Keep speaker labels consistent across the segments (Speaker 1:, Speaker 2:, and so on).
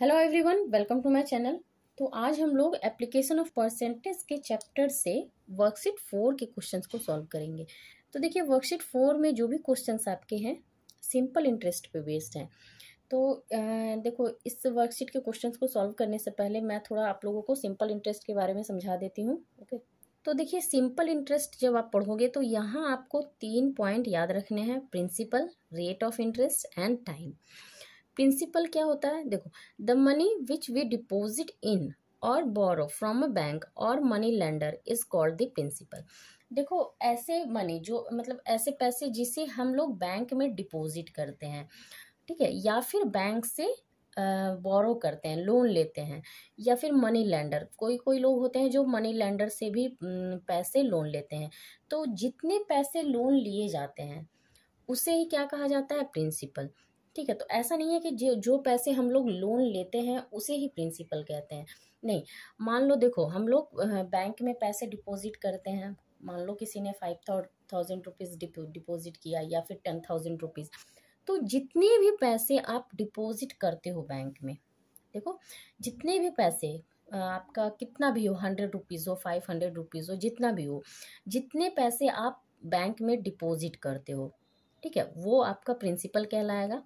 Speaker 1: hello everyone welcome to my channel तो आज हम लोग एप्लीकेशन ऑफ परसेंटेज के चैप्टर से वर्कशीट फोर के क्वेश्चंस को सॉल्व करेंगे तो देखिए वर्कशीट फोर में जो भी क्वेश्चंस आपके हैं सिंपल इंटरेस्ट पे बेस्ड हैं तो आ, देखो इस वर्कशीट के क्वेश्चंस को सॉल्व करने से पहले मैं थोड़ा आप लोगों को सिंपल इंटरेस्ट के बारे में समझा देती हूँ ओके तो देखिए सिंपल इंटरेस्ट जब आप पढ़ोगे तो यहाँ आपको तीन पॉइंट याद रखने हैं principal rate of interest and time principal क्या होता है देखो the money which we deposit in और बोरो फ्रॉम अ बैंक और money lender is called the principal देखो ऐसे मनी जो मतलब ऐसे पैसे जिसे हम लोग बैंक में डिपोजिट करते हैं ठीक है या फिर बैंक से बोरो करते हैं लोन लेते हैं या फिर मनी लैंडर कोई कोई लोग होते हैं जो मनी लेंडर से भी पैसे लोन लेते हैं तो जितने पैसे लोन लिए जाते हैं उसे ही क्या कहा जाता है प्रिंसिपल ठीक है तो ऐसा नहीं है कि जो जो पैसे हम लोग लोन लेते हैं उसे ही प्रिंसिपल कहते हैं नहीं मान लो देखो हम लोग बैंक में पैसे डिपॉजिट करते हैं मान लो किसी ने फाइव थाउजेंड रुपीज़ डिपॉजिट किया या फिर टेन थाउजेंड रुपीज़ तो जितने भी पैसे आप डिपॉजिट करते हो बैंक में देखो जितने भी पैसे आपका कितना भी हो हंड्रेड रुपीज़ हो फाइव हंड्रेड रुपीज़ हो जितना भी हो जितने पैसे आप बैंक में डिपॉजिट करते हो ठीक है वो आपका प्रिंसिपल कहलाएगा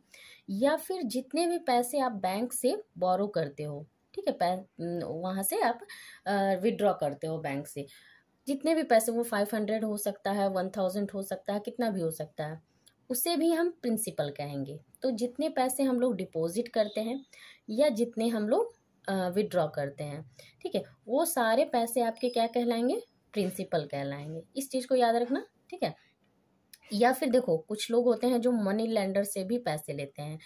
Speaker 1: या फिर जितने भी पैसे आप बैंक से बोरो करते हो ठीक है वहाँ से आप विड्रॉ करते हो बैंक से जितने भी पैसे वो फाइव हंड्रेड हो सकता है वन थाउजेंड हो सकता है कितना भी हो सकता है उसे भी हम प्रिंसिपल कहेंगे तो जितने पैसे हम लोग डिपॉजिट करते हैं या जितने हम लोग विड्रॉ करते हैं ठीक है वो सारे पैसे आपके क्या कहलाएंगे प्रिंसिपल कहलाएंगे इस चीज़ को याद रखना ठीक है या फिर देखो कुछ लोग होते हैं जो मनी लैंडर से भी पैसे लेते हैं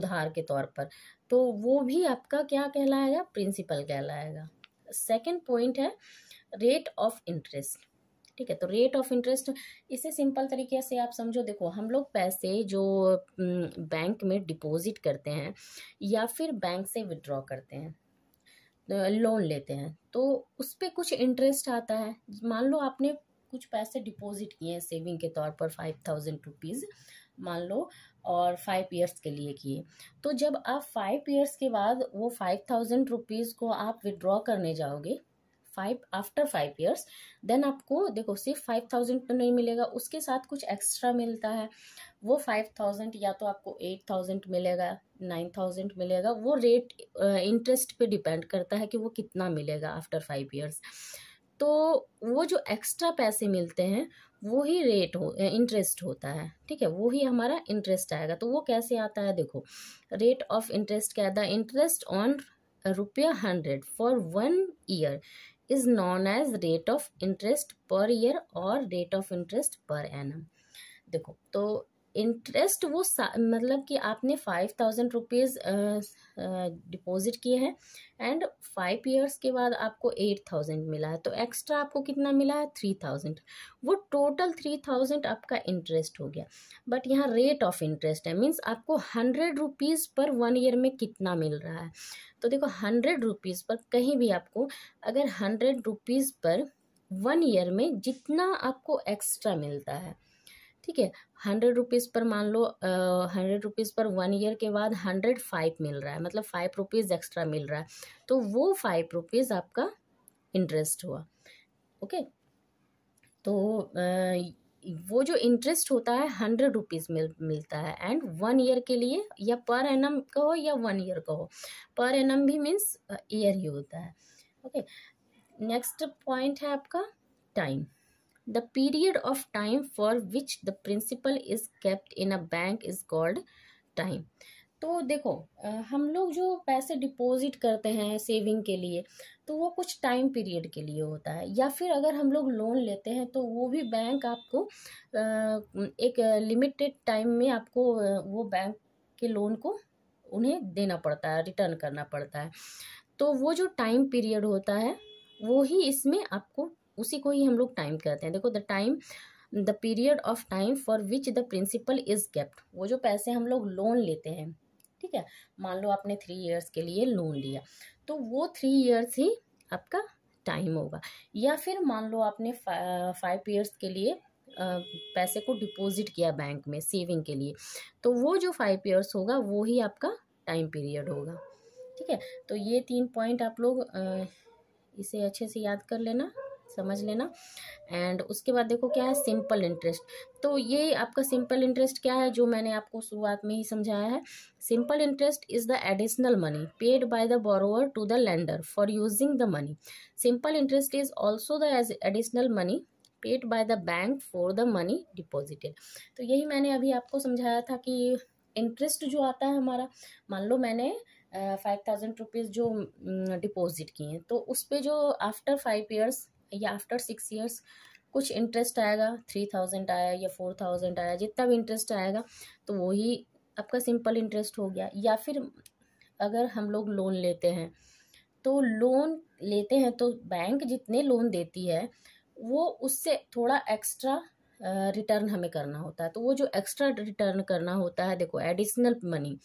Speaker 1: उधार के तौर पर तो वो भी आपका क्या कहलाएगा प्रिंसिपल कहलाएगा सेकंड पॉइंट है रेट ऑफ इंटरेस्ट ठीक है तो रेट ऑफ इंटरेस्ट इसे सिंपल तरीके से आप समझो देखो हम लोग पैसे जो बैंक में डिपॉजिट करते हैं या फिर बैंक से विड्रॉ करते हैं लोन लेते हैं तो उस पर कुछ इंटरेस्ट आता है मान लो आपने कुछ पैसे डिपॉजिट किए हैं सेविंग के तौर पर फाइव थाउजेंड रुपीज़ मान लो और फाइव ईयर्स के लिए किए तो जब आप फाइव ईयर्स के बाद वो फाइव थाउजेंड रुपीज़ को आप विड्रॉ करने जाओगे five after five years then आपको देखो सिर्फ फाइव थाउजेंड तो नहीं मिलेगा उसके साथ कुछ एक्स्ट्रा मिलता है वो फाइव थाउजेंड या तो आपको एट थाउजेंड मिलेगा नाइन थाउजेंड मिलेगा वो रेट इंटरेस्ट पे डिपेंड करता है कि वो कितना मिलेगा आफ्टर फाइव ईयर्स तो वो जो एक्स्ट्रा पैसे मिलते हैं वो ही रेट हो इंटरेस्ट होता है ठीक है वो ही हमारा इंटरेस्ट आएगा तो वो कैसे आता है देखो रेट ऑफ इंटरेस्ट क्या है इंटरेस्ट ऑन रुपया hundred for one year is known as rate of interest per year और रेट ऑफ इंटरेस्ट पर एनम देखो तो इंटरेस्ट वो मतलब कि आपने फाइव थाउजेंड रुपीज़ डिपॉजिट किए हैं एंड फाइव इयर्स के बाद आपको एट थाउजेंड मिला है तो एक्स्ट्रा आपको कितना मिला है थ्री थाउजेंड वो टोटल थ्री थाउजेंड आपका इंटरेस्ट हो गया बट यहाँ रेट ऑफ इंटरेस्ट है मीन्स आपको हंड्रेड रुपीज़ पर वन ईयर में कितना मिल रहा है तो देखो हंड्रेड रुपीज़ पर कहीं भी आपको अगर हंड्रेड रुपीज़ पर वन ईयर में जितना आपको एक्स्ट्रा मिलता है ठीक है हंड्रेड रुपीज़ पर मान लो हंड्रेड रुपीज़ पर वन ईयर के बाद हंड्रेड फाइव मिल रहा है मतलब फाइव रुपीज़ एक्स्ट्रा मिल रहा है तो वो फाइव रुपीज़ आपका इंटरेस्ट हुआ ओके तो uh, वो जो इंटरेस्ट होता है हंड्रेड रुपीज़ मिल मिलता है एंड वन ईयर के लिए या पर एम का हो या वन ईयर का हो पर एम भी मीन्स ईयर ही होता है ओके नेक्स्ट पॉइंट है आपका time the period of time for which the principal is kept in a bank is called time तो देखो हम लोग जो पैसे डिपॉजिट करते हैं सेविंग के लिए तो वो कुछ टाइम पीरियड के लिए होता है या फिर अगर हम लोग लोन लेते हैं तो वो भी बैंक आपको एक लिमिटेड टाइम में आपको वो बैंक के लोन को उन्हें देना पड़ता है रिटर्न करना पड़ता है तो वो जो टाइम पीरियड होता है वो ही इसमें आपको उसी को ही हम लोग टाइम कहते हैं देखो the time the period of time for which the principal is kept वो जो पैसे हम लोग लोन लेते हैं ठीक है मान लो आपने थ्री ईयर्स के लिए लोन लिया तो वो थ्री ईयर्स ही आपका टाइम होगा या फिर मान लो आपने फाइव ईयर्स के लिए पैसे को डिपॉजिट किया बैंक में सेविंग के लिए तो वो जो फाइव ईयर्स होगा वो ही आपका टाइम पीरियड होगा ठीक है तो ये तीन पॉइंट आप लोग इसे अच्छे से याद कर लेना समझ लेना एंड उसके बाद देखो क्या है सिंपल इंटरेस्ट तो ये आपका सिंपल इंटरेस्ट क्या है जो मैंने आपको शुरुआत में ही समझाया है simple interest is the additional money paid by the borrower to the lender for using the money simple interest is also the additional money paid by the bank for the money deposited तो यही मैंने अभी आपको समझाया था कि interest जो आता है हमारा मान लो मैंने फाइव थाउजेंड रुपीज़ जो डिपॉजिट किए हैं तो उस पर जो आफ्टर फाइव ईयर्स या आफ्टर सिक्स ईयर्स कुछ इंटरेस्ट आएगा थ्री थाउजेंड आया या फोर थाउजेंड आया जितना भी इंटरेस्ट आएगा तो वही आपका सिंपल इंटरेस्ट हो गया या फिर अगर हम लोग लोन लेते हैं तो लोन लेते हैं तो बैंक जितने लोन देती है वो उससे थोड़ा एक्स्ट्रा रिटर्न हमें करना होता है तो वो जो एक्स्ट्रा रिटर्न करना होता है देखो एडिशनल मनी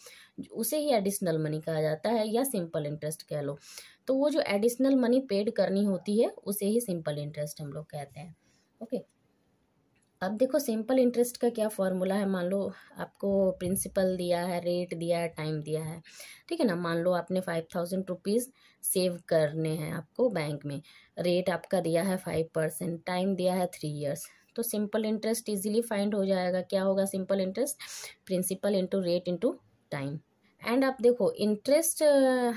Speaker 1: उसे ही एडिशनल मनी कहा जाता है या सिंपल इंटरेस्ट कह लो तो वो जो एडिशनल मनी पेड करनी होती है उसे ही सिंपल इंटरेस्ट हम लोग कहते हैं ओके अब देखो सिंपल इंटरेस्ट का क्या फॉर्मूला है मान लो आपको प्रिंसिपल दिया है रेट दिया है टाइम दिया है ठीक है ना मान लो आपने फाइव थाउजेंड रुपीज़ सेव करने हैं आपको बैंक में रेट आपका दिया है फाइव परसेंट टाइम दिया है थ्री इयर्स तो सिंपल इंटरेस्ट इजीली फाइंड हो जाएगा क्या होगा simple interest principal into rate into time and आप देखो इंटरेस्ट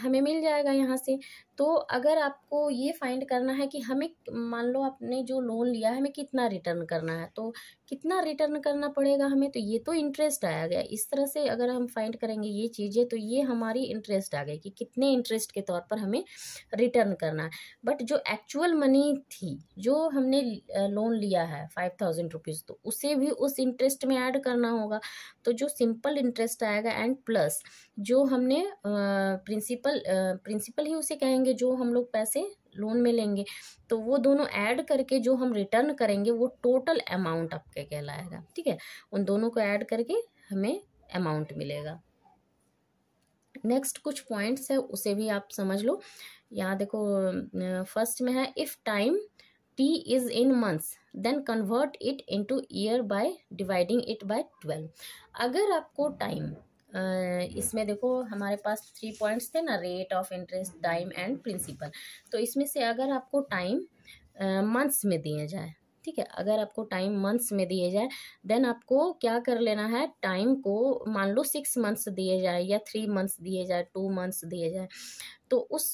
Speaker 1: हमें मिल जाएगा यहाँ से तो अगर आपको ये फाइंड करना है कि हमें मान लो आपने जो लोन लिया है हमें कितना रिटर्न करना है तो कितना रिटर्न करना पड़ेगा हमें तो ये तो इंटरेस्ट आया गया इस तरह से अगर हम फाइंड करेंगे ये चीज़ें तो ये हमारी इंटरेस्ट आ गई कि कितने इंटरेस्ट के तौर पर हमें रिटर्न करना है बट जो एक्चुअल मनी थी जो हमने लोन लिया है फाइव थाउजेंड रुपीज़ तो उसे भी उस इंटरेस्ट में ऐड करना होगा तो जो सिंपल इंटरेस्ट आएगा एंड प्लस जो हमने प्रिंसिपल प्रिंसिपल ही उसे कहेंगे करेंगे जो हम लोग पैसे लोन में लेंगे तो वो दोनों ऐड करके जो हम रिटर्न करेंगे वो टोटल अमाउंट आपके कहलाएगा ठीक है उन दोनों को ऐड करके हमें अमाउंट मिलेगा नेक्स्ट कुछ पॉइंट्स है उसे भी आप समझ लो यहाँ देखो फर्स्ट में है if time T is in months then convert it into year by dividing it by twelve अगर आपको टाइम इसमें देखो हमारे पास थ्री पॉइंट्स थे ना rate of interest time and principal तो इसमें से अगर आपको टाइम मंथ्स में दिए जाए ठीक है अगर आपको टाइम मंथ्स में दिए जाए देन आपको क्या कर लेना है टाइम को मान लो सिक्स मंथ्स दिए जाए या थ्री मंथ्स दिए जाए टू मंथ्स दिए जाए तो उस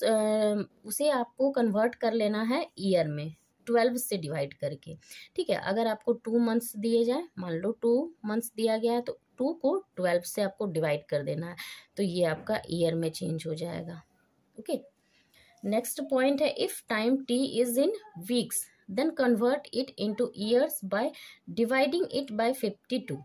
Speaker 1: उसे आपको कन्वर्ट कर लेना है ईयर में ट्वेल्व से डिवाइड करके ठीक है अगर आपको टू मंथ्स दिए जाए मान लो टू मंथ्स दिया गया है तो टू को ट्वेल्व से आपको डिवाइड कर देना है तो ये आपका ईयर में चेंज हो जाएगा ओके नेक्स्ट पॉइंट है if time T is in weeks then convert it into years by dividing it by fifty two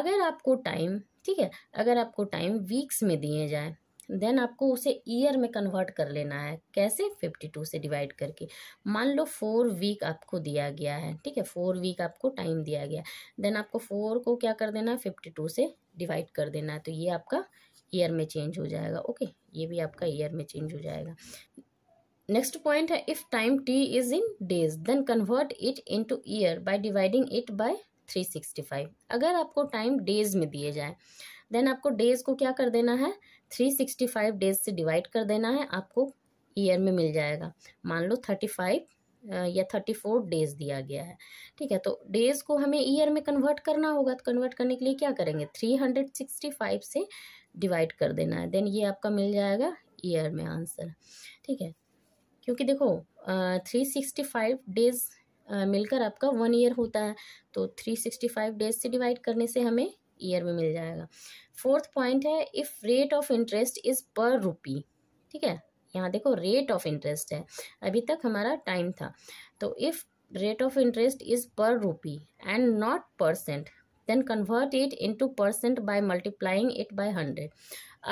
Speaker 1: अगर आपको टाइम ठीक है अगर आपको टाइम वीक्स में दिए जाए देन आपको उसे ईयर में कन्वर्ट कर लेना है कैसे फिफ्टी टू से डिवाइड करके मान लो फोर वीक आपको दिया गया है ठीक है फोर वीक आपको टाइम दिया गया देन आपको फोर को क्या कर देना है फिफ्टी टू से डिवाइड कर देना है तो ये आपका ईयर में चेंज हो जाएगा ओके ये भी आपका ईयर में चेंज हो जाएगा नेक्स्ट पॉइंट है if time T is in days then convert it into year by dividing it by three sixty five अगर आपको टाइम डेज में दिए जाए देन आपको डेज को क्या कर देना है थ्री सिक्सटी फाइव डेज से डिवाइड कर देना है आपको ईयर में मिल जाएगा मान लो थर्टी फाइव या थर्टी फोर डेज दिया गया है ठीक है तो डेज को हमें ईयर में कन्वर्ट करना होगा तो कन्वर्ट करने के लिए क्या करेंगे थ्री हंड्रेड सिक्सटी फाइव से डिवाइड कर देना है देन ये आपका मिल जाएगा ईयर में आंसर ठीक है क्योंकि देखो थ्री सिक्सटी फाइव डेज मिलकर आपका वन ईयर होता है तो थ्री सिक्सटी फाइव डेज से डिवाइड करने से हमें ईयर में मिल जाएगा फोर्थ पॉइंट है if rate of interest is per rupee ठीक है यहाँ देखो रेट ऑफ इंटरेस्ट है अभी तक हमारा टाइम था तो if rate of interest is per rupee and not percent then convert it into percent by multiplying it by hundred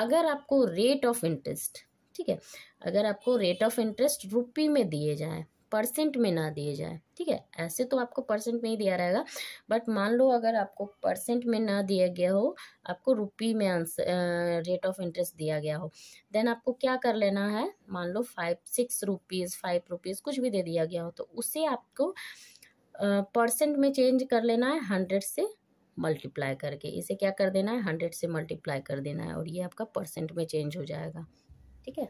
Speaker 1: अगर आपको रेट ऑफ इंटरेस्ट ठीक है अगर आपको रेट ऑफ इंटरेस्ट रुपी में दिए जाए परसेंट में ना दिए जाए ठीक है ऐसे तो आपको परसेंट में ही दिया रहेगा बट मान लो अगर आपको परसेंट में ना दिया गया हो आपको रुपी में आंसर रेट ऑफ इंटरेस्ट दिया गया हो देन आपको क्या कर लेना है मान लो five six rupees five rupees कुछ भी दे दिया गया हो तो उसे आपको परसेंट uh, में चेंज कर लेना है हंड्रेड से मल्टीप्लाई करके इसे क्या कर देना है हंड्रेड से मल्टीप्लाई कर देना है और ये आपका परसेंट में चेंज हो जाएगा ठीक है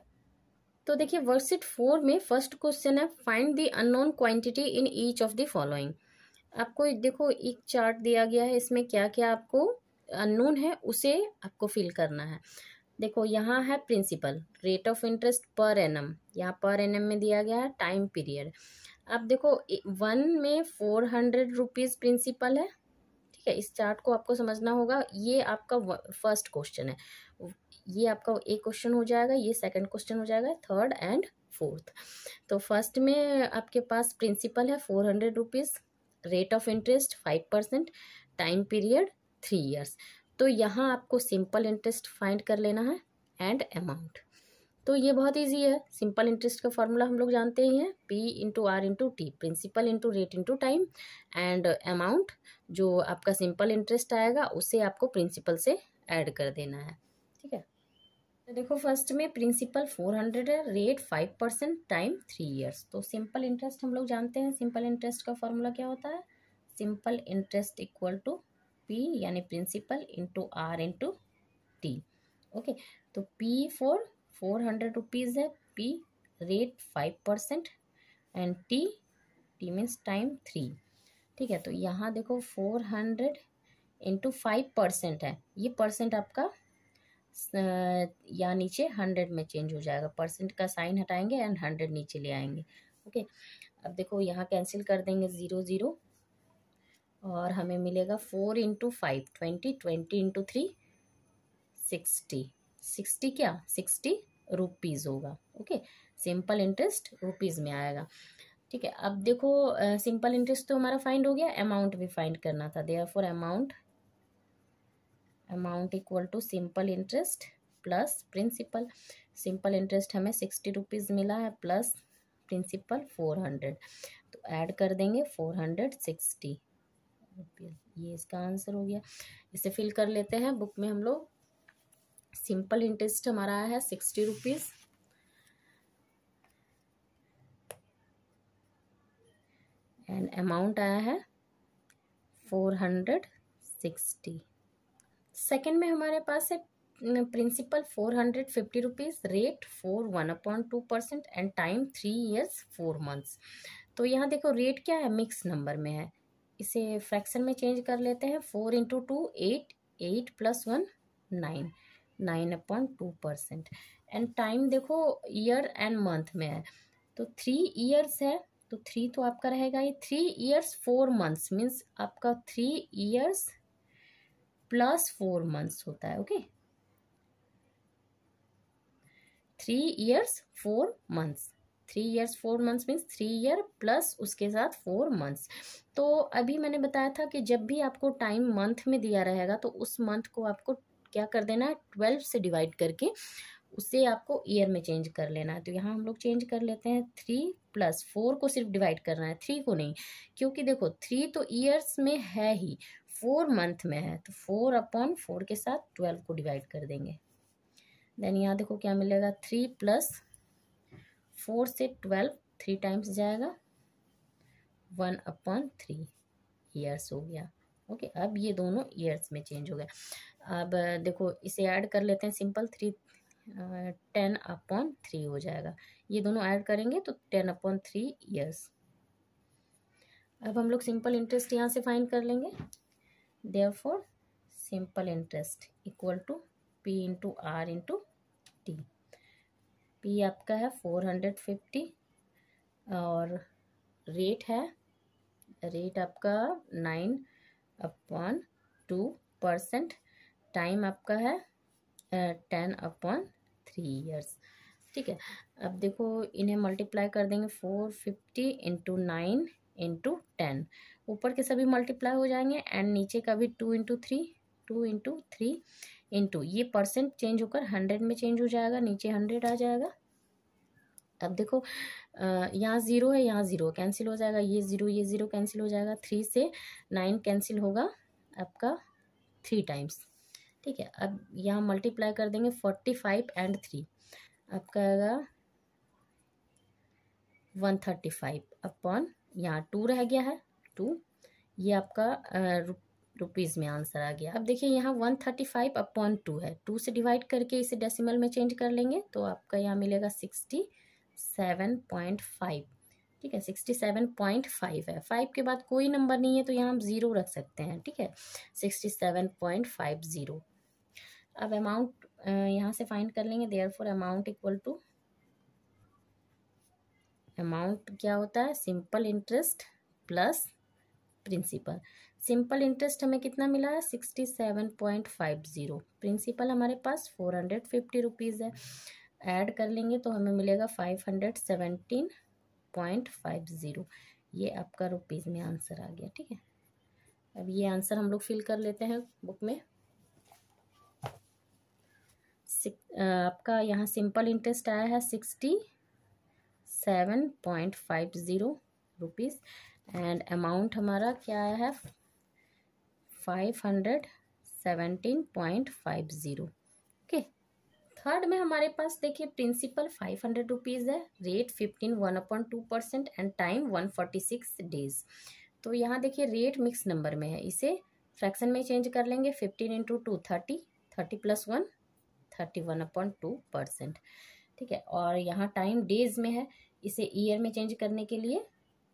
Speaker 1: तो देखिए वर्कशीट फोर में फर्स्ट क्वेश्चन है find the unknown quantity in each of the following आपको देखो एक चार्ट दिया गया है इसमें क्या क्या आपको अननोन है उसे आपको फिल करना है देखो यहाँ है प्रिंसिपल रेट ऑफ इंटरेस्ट पर एनम यहाँ पर एनम में दिया गया है टाइम पीरियड अब देखो वन में फोर हंड्रेड रुपीज़ प्रिंसिपल है ठीक है इस चार्ट को आपको समझना होगा ये आपका फर्स्ट क्वेश्चन है ये आपका एक क्वेश्चन हो जाएगा ये सेकंड क्वेश्चन हो जाएगा थर्ड एंड फोर्थ तो फर्स्ट में आपके पास प्रिंसिपल है four hundred rupees rate of interest five percent time period three years तो यहाँ आपको सिंपल इंटरेस्ट फाइंड कर लेना है एंड अमाउंट तो ये बहुत इजी है सिंपल इंटरेस्ट का फॉर्मूला हम लोग जानते ही हैं P into R into T principal into rate into time and amount जो आपका सिंपल इंटरेस्ट आएगा उसे आपको प्रिंसिपल से ऐड कर देना है ठीक है तो देखो फर्स्ट में प्रिंसिपल फोर हंड्रेड है rate five percent time three years तो सिंपल इंटरेस्ट हम लोग जानते हैं सिंपल इंटरेस्ट का फॉर्मूला क्या होता है simple interest equal to P यानी principal into R into T okay तो P four four hundred rupees है P rate five percent and T T means time three ठीक है तो यहाँ देखो four hundred into five percent है ये परसेंट आपका या नीचे हंड्रेड में चेंज हो जाएगा परसेंट का साइन हटाएंगे एंड हंड्रेड नीचे ले आएंगे ओके अब देखो यहाँ कैंसिल कर देंगे ज़ीरो ज़ीरो और हमें मिलेगा four into five twenty twenty into three sixty sixty क्या सिक्सटी रुपीज़ होगा ओके सिंपल इंटरेस्ट रुपीज़ में आएगा ठीक है अब देखो सिंपल इंटरेस्ट तो हमारा फाइंड हो गया अमाउंट भी फाइंड करना था therefore amount amount equal to simple interest plus principal simple interest हमें सिक्सटी रुपीज़ मिला है प्लस प्रिंसिपल फोर हंड्रेड तो ऐड कर देंगे फोर हंड्रेड सिक्सटी ये इसका आंसर हो गया इसे फिल कर लेते हैं बुक में हम लोग सिंपल इंटरेस्ट हमारा आया है सिक्सटी रुपीज़ एंड अमाउंट आया है फोर हंड्रेड सिक्सटी सेकेंड में हमारे पास है principal four hundred fifty rupees rate four one upon two percent and time three years four months तो यहाँ देखो रेट क्या है मिक्स नंबर में है इसे फ्रैक्शन में चेंज कर लेते हैं four into two eight eight plus one nine nine upon two percent and time देखो ईयर एंड मंथ में है तो थ्री ईयर्स है तो थ्री तो आपका रहेगा ये three years four months means आपका three years plus four months होता है okay three years four months three years four months means three year plus उसके साथ फोर मंथ्स तो अभी मैंने बताया था कि जब भी आपको टाइम मंथ में दिया रहेगा तो उस मंथ को आपको क्या कर देना है ट्वेल्व से डिवाइड करके उसे आपको ईयर में चेंज कर लेना है तो यहाँ हम लोग चेंज कर लेते हैं थ्री प्लस फोर को सिर्फ डिवाइड करना है थ्री को नहीं क्योंकि देखो थ्री तो ईयर्स में है ही फोर मंथ में है तो फोर अपॉन फोर के साथ ट्वेल्व को डिवाइड कर देंगे देन यहाँ देखो क्या मिलेगा थ्री प्लस फोर से ट्वेल्व थ्री टाइम्स जाएगा वन अपॉन थ्री ईयर्स हो गया ओके अब ये दोनों ईयर्स में चेंज हो गया अब देखो इसे ऐड कर लेते हैं simple three ten upon three हो जाएगा ये दोनों ऐड करेंगे तो टेन अपॉन थ्री ईयर्स अब हम लोग सिंपल इंटरेस्ट यहाँ से फाइंड कर लेंगे therefore simple interest equal to p into r into T P आपका है फोर हंड्रेड फिफ्टी और रेट है रेट आपका nine upon two percent time आपका है टेन अपॉन थ्री ईयर्स ठीक है अब देखो इन्हें मल्टीप्लाई कर देंगे four fifty into nine into ten ऊपर के सभी मल्टीप्लाई हो जाएंगे एंड नीचे का भी two into three two into three into ये परसेंट चेंज होकर हंड्रेड में चेंज हो जाएगा नीचे हंड्रेड आ जाएगा अब देखो यहाँ ज़ीरो है यहाँ ज़ीरो कैंसिल हो जाएगा ये ज़ीरो ये ज़ीरो कैंसिल हो जाएगा थ्री से नाइन कैंसिल होगा आपका थ्री टाइम्स ठीक है अब यहाँ मल्टीप्लाई कर देंगे फोर्टी फाइव एंड थ्री आपका आएगा वन थर्टी फाइव अपॉन यहाँ टू रह गया है टू ये आपका रुपीस रुपीज़ में आंसर आ गया अब देखिए यहाँ one thirty five upon two है टू से डिवाइड करके इसे डेसिमल में चेंज कर लेंगे तो आपका यहाँ मिलेगा सिक्सटी सेवन पॉइंट फाइव ठीक है सिक्सटी सेवन पॉइंट फाइव है फाइव के बाद कोई नंबर नहीं है तो यहाँ हम ज़ीरो रख सकते हैं ठीक है sixty seven point five zero अब अमाउंट यहाँ से फाइंड कर लेंगे therefore amount equal to amount क्या होता है simple interest plus principal simple interest हमें कितना मिला है sixty seven point five zero principal हमारे पास फोर हंड्रेड फिफ्टी रुपीज़ है ऐड कर लेंगे तो हमें मिलेगा five hundred seventeen point five zero ये आपका रुपीज़ में आंसर आ गया ठीक है अब ये आंसर हम लोग फिल कर लेते हैं बुक में आपका यहाँ सिंपल इंटरेस्ट आया है sixty seven point five zero rupees and amount हमारा क्या है five hundred seventeen point five zero okay third में हमारे पास देखिए प्रिंसिपल फाइव हंड्रेड रुपीज़ है rate fifteen one upon two percent and time one forty six days तो यहाँ देखिए रेट मिक्स नंबर में है इसे फ्रैक्शन में चेंज कर लेंगे fifteen into two thirty thirty plus one thirty one upon two percent ठीक है और यहाँ टाइम डेज में है इसे ईयर में चेंज करने के लिए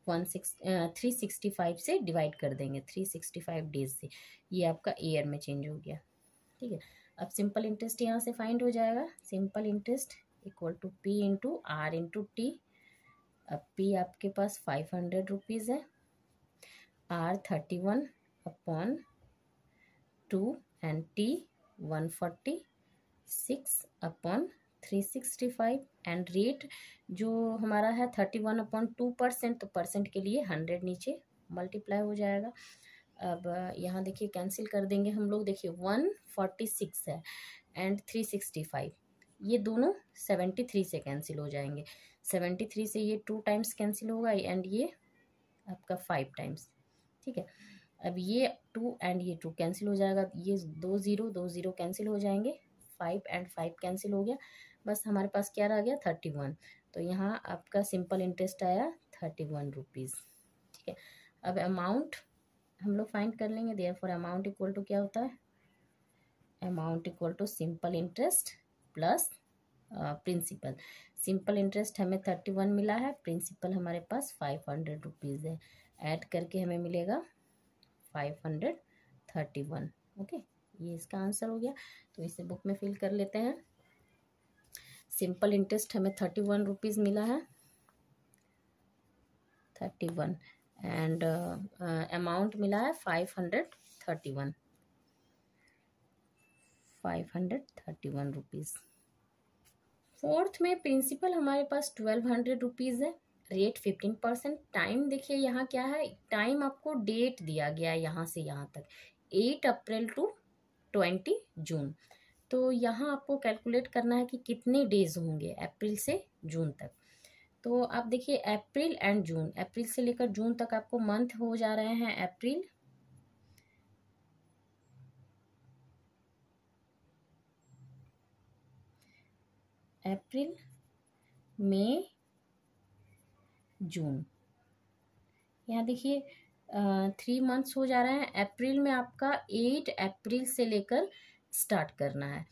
Speaker 1: one six three sixty five से डिवाइड कर देंगे थ्री सिक्सटी फाइव डेज से ये आपका ईयर में चेंज हो गया ठीक है अब सिंपल इंटरेस्ट यहाँ से फाइंड हो जाएगा simple interest equal to P into R into T अब पी आपके पास फाइव हंड्रेड रुपीज़ है R thirty one upon two and T one forty six upon three sixty five and rate जो हमारा है thirty one upon two percent तो percent के लिए हंड्रेड नीचे मल्टीप्लाई हो जाएगा अब यहाँ देखिए कैंसिल कर देंगे हम लोग देखिए वन फोर्टी सिक्स है एंड थ्री सिक्सटी फाइव ये दोनों सेवेंटी थ्री से कैंसिल हो जाएंगे सेवेंटी थ्री से ये टू टाइम्स कैंसिल होगा एंड ये आपका फाइव टाइम्स ठीक है अब ये टू एंड ये टू कैंसिल हो जाएगा ये दो ज़ीरो दो ज़ीरो कैंसिल हो जाएंगे फाइव एंड फाइव कैंसिल हो गया बस हमारे पास क्या रह गया थर्टी वन तो यहाँ आपका सिंपल इंटरेस्ट आया थर्टी वन रुपीज़ ठीक है अब अमाउंट हम लोग फाइंड कर लेंगे therefore amount equal to क्या होता है amount equal to simple interest plus principal simple interest हमें थर्टी वन मिला है प्रिंसिपल हमारे पास फाइव हंड्रेड रुपीज़ है ऐड करके हमें मिलेगा five hundred thirty one okay ये इसका आंसर हो गया तो इसे बुक में फिल कर लेते हैं सिंपल इंटरेस्ट हमें थर्टी वन रुपीज़ मिला है थर्टी वन एंड अमाउंट मिला है five hundred thirty one five hundred thirty one rupees fourth में प्रिंसिपल हमारे पास ट्वेल्व हंड्रेड रुपीज़ है रेट फिफ्टीन परसेंट टाइम देखिए यहाँ क्या है टाइम आपको डेट दिया गया है यहाँ से यहाँ तक eight April to twenty June तो यहाँ आपको कैलकुलेट करना है कि कितने डेज होंगे अप्रैल से जून तक तो आप देखिए अप्रैल एंड जून अप्रैल से लेकर जून तक आपको मंथ हो जा रहे हैं अप्रैल अप्रैल मई जून यहाँ देखिए थ्री मंथ्स हो जा रहे हैं अप्रैल में आपका एट अप्रैल से लेकर स्टार्ट करना है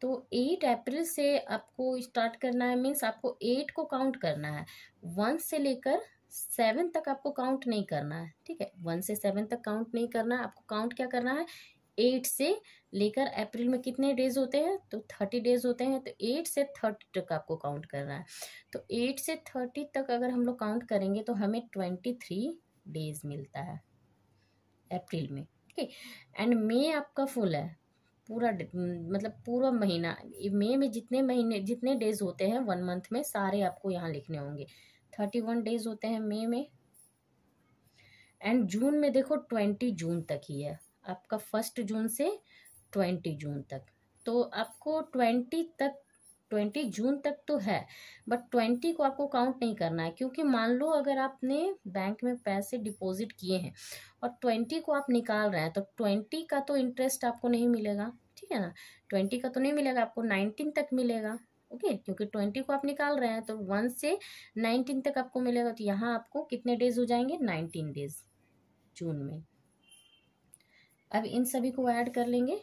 Speaker 1: तो एट अप्रैल से आपको स्टार्ट करना है मीन्स आपको एट को काउंट करना है वन से लेकर सेवन तक आपको काउंट नहीं करना है ठीक है वन से सेवन तक काउंट नहीं करना है आपको काउंट क्या करना है एट से लेकर अप्रैल में कितने डेज होते हैं तो थर्टी डेज होते हैं तो एट से थर्टी तक आपको काउंट करना है तो एट से थर्टी तक अगर हम लोग काउंट करेंगे तो हमें ट्वेंटी थ्री डेज मिलता है अप्रैल में ओके एंड मे आपका फुल है पूरा मतलब पूरा महीना मे में जितने महीने जितने डेज होते हैं वन मंथ में सारे आपको यहाँ लिखने होंगे थर्टी वन डेज होते हैं मे में एंड जून में देखो ट्वेंटी जून तक ही है आपका फर्स्ट जून से ट्वेंटी जून तक तो आपको ट्वेंटी तक ट्वेंटी जून तक तो है बट ट्वेंटी को आपको काउंट नहीं करना है क्योंकि मान लो अगर आपने बैंक में पैसे डिपॉजिट किए हैं और ट्वेंटी को आप निकाल रहे हैं तो ट्वेंटी का तो इंटरेस्ट आपको नहीं मिलेगा ठीक है ना ट्वेंटी का तो नहीं मिलेगा आपको नाइनटीन तक मिलेगा ओके okay, क्योंकि ट्वेंटी को आप निकाल रहे हैं तो वन से नाइनटीन तक आपको मिलेगा तो यहाँ आपको कितने डेज हो जाएंगे नाइनटीन डेज जून में अब इन सभी को ऐड कर लेंगे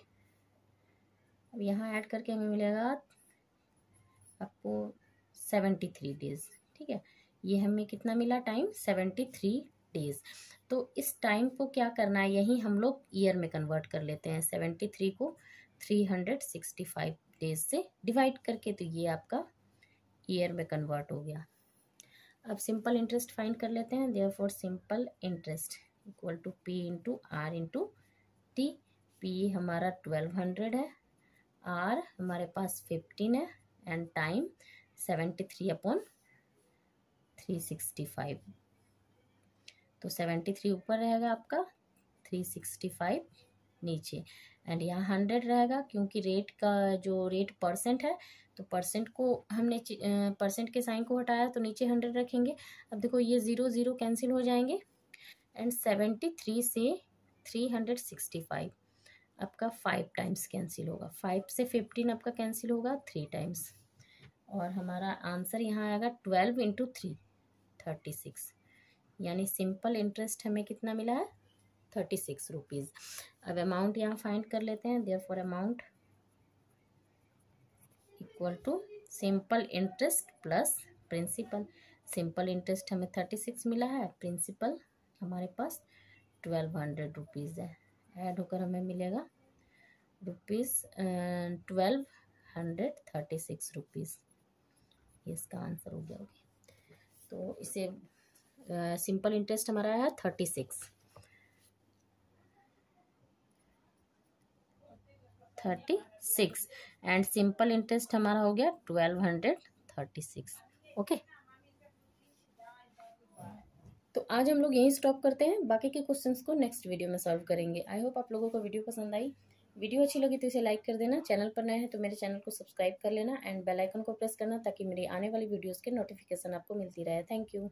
Speaker 1: अब यहाँ ऐड करके हमें मिलेगा फोर सेवेंटी थ्री डेज ठीक है ये हमें कितना मिला टाइम सेवेंटी थ्री डेज तो इस टाइम को क्या करना है यही हम लोग ईयर में कन्वर्ट कर लेते हैं सेवेंटी थ्री को three hundred sixty five days से डिवाइड करके तो ये आपका ईयर में कन्वर्ट हो गया अब सिंपल इंटरेस्ट फाइंड कर लेते हैं therefore simple interest equal to P into R into T P हमारा ट्वेल्व हंड्रेड है आर हमारे पास फिफ्टीन है and time seventy three upon three sixty five तो सेवेंटी थ्री ऊपर रहेगा आपका थ्री सिक्सटी फाइव नीचे एंड यहाँ हंड्रेड रहेगा क्योंकि रेट का जो रेट परसेंट है तो परसेंट को हमने परसेंट के साइन को हटाया तो नीचे हंड्रेड रखेंगे अब देखो ये ज़ीरो ज़ीरो कैंसिल हो जाएंगे एंड सेवेंटी थ्री से थ्री हंड्रेड सिक्सटी फाइव आपका फाइव टाइम्स कैंसिल होगा फाइव से फिफ्टीन आपका कैंसिल होगा थ्री टाइम्स और हमारा आंसर यहाँ आएगा twelve into three thirty six यानी सिंपल इंटरेस्ट हमें कितना मिला है थर्टी सिक्स रुपीज़ अब अमाउंट यहाँ फाइंड कर लेते हैं therefore amount equal to simple interest plus principal simple interest हमें थर्टी सिक्स मिला है प्रिंसिपल हमारे पास ट्वेल्व हंड्रेड रुपीज़ है ऐड होकर हमें मिलेगा rupees twelve hundred thirty six rupees ये इसका आंसर हो गया होगी तो इसे सिंपल इंटरेस्ट हमारा है thirty six thirty six and simple interest हमारा हो गया twelve hundred thirty six okay आज हम लोग यहीं स्टॉप करते हैं बाकी के क्वेश्चंस को नेक्स्ट वीडियो में सॉल्व करेंगे आई होप आप लोगों को वीडियो पसंद आई वीडियो अच्छी लगी तो इसे लाइक कर देना चैनल पर नए हैं तो मेरे चैनल को सब्सक्राइब कर लेना एंड बेल आइकन को प्रेस करना ताकि मेरी आने वाली वीडियोस के नोटिफिकेशन आपको मिलती रहे थैंक यू